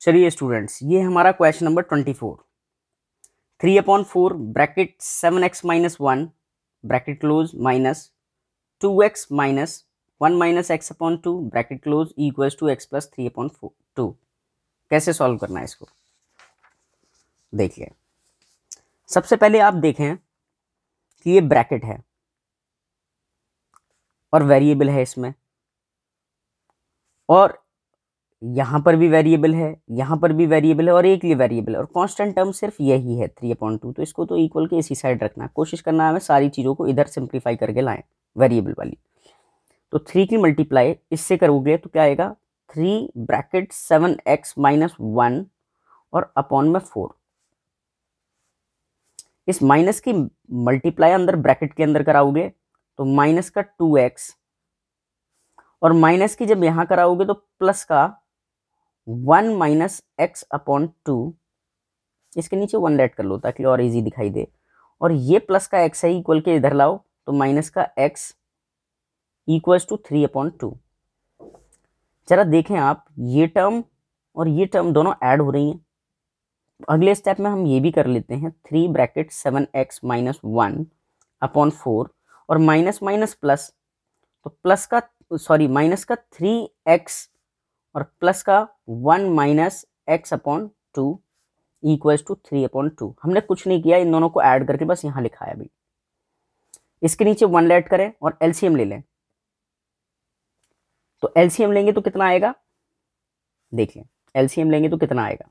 चलिए स्टूडेंट्स ये हमारा question number twenty four three upon four bracket seven x minus one bracket close minus two x minus one minus x upon two bracket close equals to x plus three upon four two कैसे solve करना है इसको देखिए सबसे पहले आप देखें कि ये ब्रैकेट है और वेरिएबल है इसमें और यहाँ पर भी वेरिएबल है यहाँ पर भी वेरिएबल है और एक ये वेरिएबल है और कांस्टेंट टर्म सिर्फ यही है थ्री अपॉइंट टू तो इसको तो इक्वल के इसी साइड रखना कोशिश करना है हमें सारी चीज़ों को इधर सिंप्लीफाई करके लाएं वेरिएबल वाली तो थ्री की मल्टीप्लाई इससे करोगे तो क्या आएगा three bracket seven x minus one और अपॉन में फोर इस माइनस की मल्टीप्लाई अंदर ब्रैकेट के अंदर कराओगे तो माइनस का टू एक्स और माइनस की जब यहां कराओगे तो प्लस का one minus x upon two इसके नीचे वन लेट कर लो ताकि और इजी दिखाई दे और ये प्लस का एक्स है इक्वल के इधर लाओ तो माइनस का x equals to three upon two जरा देखें आप ये टर्म और ये टर्म दोनों ऐड हो रही हैं अगले स्टेप में हम ये भी कर लेते हैं three bracket seven x minus one upon four और माइनस माइनस प्लस तो प्लस का सॉरी माइनस का थ्री एक्स और प्लस का one minus x upon two equals to three upon two हमने कुछ नहीं किया इन दोनों को ऐड करके बस यहाँ लिखा है अभी इसके नीचे वन लेट करें और एलसीएम ले लें तो एलसीएम लेंगे तो कितना आएगा देखिए एलसीएम लेंगे तो कितना आएगा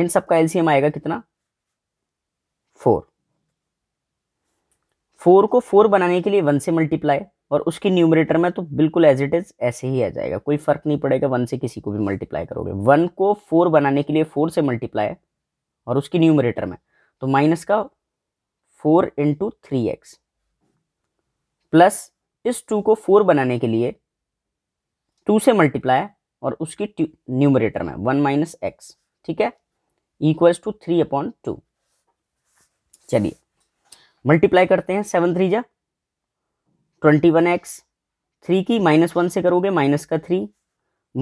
इन सब का एलसीएम आएगा कितना फोर फोर को फोर बनाने के लिए वन से मल्टीप्लाई और उसके न्यूमरेटर में तो बिल्कुल एज इट इज़ ऐसे ही आ जाएगा कोई फ़र्क नहीं पड़ेगा वन से किसी को भी मल्टीप्लाई करोगे वन को फोर बनाने के लिए फोर से मल्टीप्लाई और उसकी न्यूमरेटर में तो माइनस का four into three x plus इस टू को फोर बनाने के लिए टू से मल्टीप्लाई और उसकी न्यूमरेटर में वन माइनस एक्स ठीक है equals to three upon two चलिए मल्टीप्लाई करते हैं सेवन थ्री जा ट्वेंटी वन एक्स थ्री की माइनस वन से करोगे माइनस का थ्री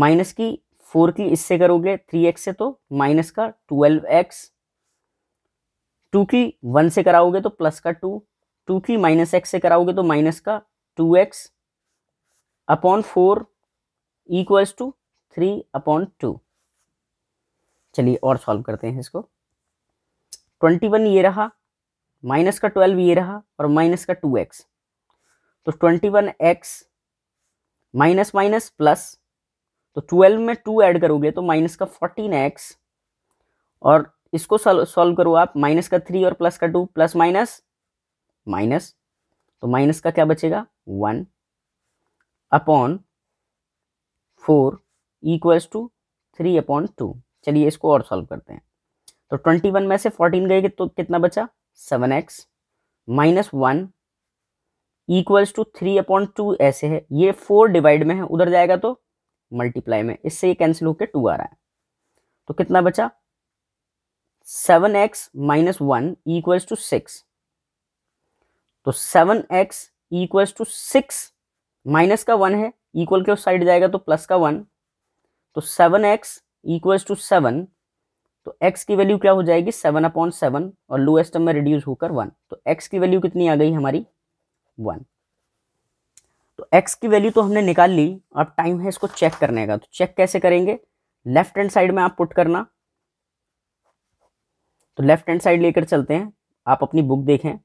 माइनस की फोर की इससे करोगे थ्री एक्स से तो माइनस का ट्वेल्व एक्स टू की वन से कराओगे तो प्लस का टू टू की माइनस एक्स से कराओगे तो माइनस का two x upon four equals to three upon two चलिए और सॉल्व करते हैं इसको ट्वेंटी वन ये रहा माइनस का ट्वेल्व ये रहा और माइनस का टू एक्स तो twenty one x minus minus plus तो ट्वेल्व में टू ऐड करोगे तो माइनस का फोर्टीन एक्स और इसको सॉल्व करो आप माइनस का थ्री और प्लस का टू प्लस माइनस माइनस तो माइनस का क्या बचेगा one upon four equals to three upon two चलिए इसको और सॉल्व करते हैं तो ट्वेंटी वन में से फोर्टीन गए तो कितना बचा seven x minus one equals to three upon two ऐसे है ये फोर डिवाइड में है उधर जाएगा तो मल्टीप्लाई में इससे ये कैंसिल होकर टू आ रहा है तो कितना बचा seven x minus one equals to six तो seven x equals to six minus का वन है इक्वल के उस साइड जाएगा तो प्लस का वन तो seven x equals to seven तो x की वैल्यू क्या हो जाएगी सेवन अपॉन सेवन और लोएस्ट टर्म में रिड्यूस होकर वन तो x की वैल्यू कितनी आ गई हमारी वन तो x की वैल्यू तो हमने निकाल ली अब टाइम है इसको चेक करने का तो चेक कैसे करेंगे लेफ्ट हैंड साइड में आप पुट करना तो लेफ्ट हैंड साइड लेकर चलते हैं आप अपनी बुक देखें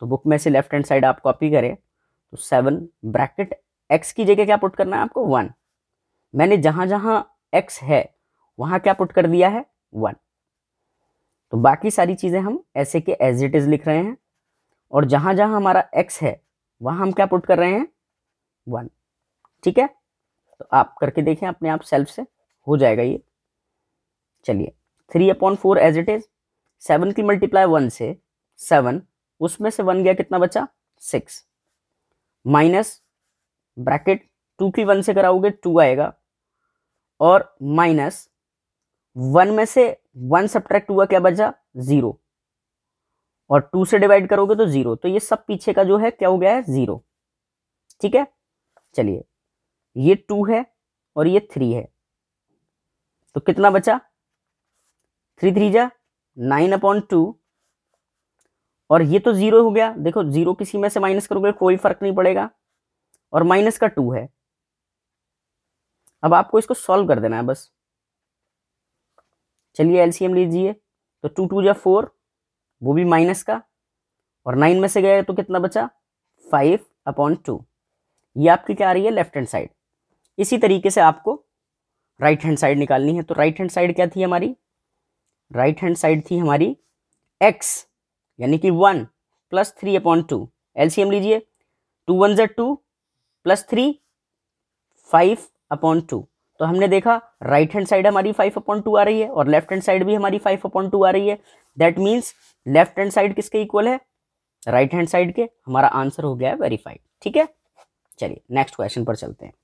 तो बुक में से लेफ्ट हैंड साइड आप कॉपी करें तो सेवन ब्रैकेट एक्स की जगह क्या पुट करना है आपको वन मैंने जहां जहां एक्स है वहां क्या पुट कर दिया है वन तो बाकी सारी चीज़ें हम ऐसे के एज इट इज़ लिख रहे हैं और जहां जहां हमारा एक्स है वहां हम क्या पुट कर रहे हैं वन ठीक है तो आप करके देखें अपने आप सेल्फ से हो जाएगा ये चलिए three upon four as it is seven की मल्टीप्लाई वन से सेवन उसमें से वन गया कितना बचा सिक्स माइनस ब्रैकेट टू की वन से कराओगे टू आएगा और माइनस वन में से वन सब्ट्रैक्ट हुआ क्या बचा ज़ीरो और टू से डिवाइड करोगे तो जीरो तो ये सब पीछे का जो है क्या हो गया है जीरो ठीक है चलिए ये टू है और ये थ्री है तो कितना बचा थ्री थ्री जा नाइन अपॉन टू और ये तो जीरो हो गया देखो जीरो किसी में से माइनस करोगे कोई फर्क नहीं पड़ेगा और माइनस का टू है अब आपको इसको सॉल्व कर देना है बस चलिए एलसीएम लीजिए तो टू टू जा फोर वो भी माइनस का और नाइन में से गया तो कितना बचा फाइव अपॉन टू ये आपकी क्या आ रही है लेफ्ट हैंड साइड इसी तरीके से आपको राइट हैंड साइड निकालनी है तो राइट हैंड साइड क्या थी हमारी राइट हैंड साइड थी हमारी एक्स यानी कि one plus three upon two LCM लीजिए टू वन जेड two plus three five upon two तो हमने देखा राइट हैंड साइड हमारी फाइव अपॉन टू आ रही है और लेफ्ट हैंड साइड भी हमारी फाइव अपॉइंट टू आ रही है that means left hand side किसके इक्वल है राइट हैंड साइड के हमारा आंसर हो गया है वेरीफाइड ठीक है चलिए नेक्स्ट क्वेश्चन पर चलते हैं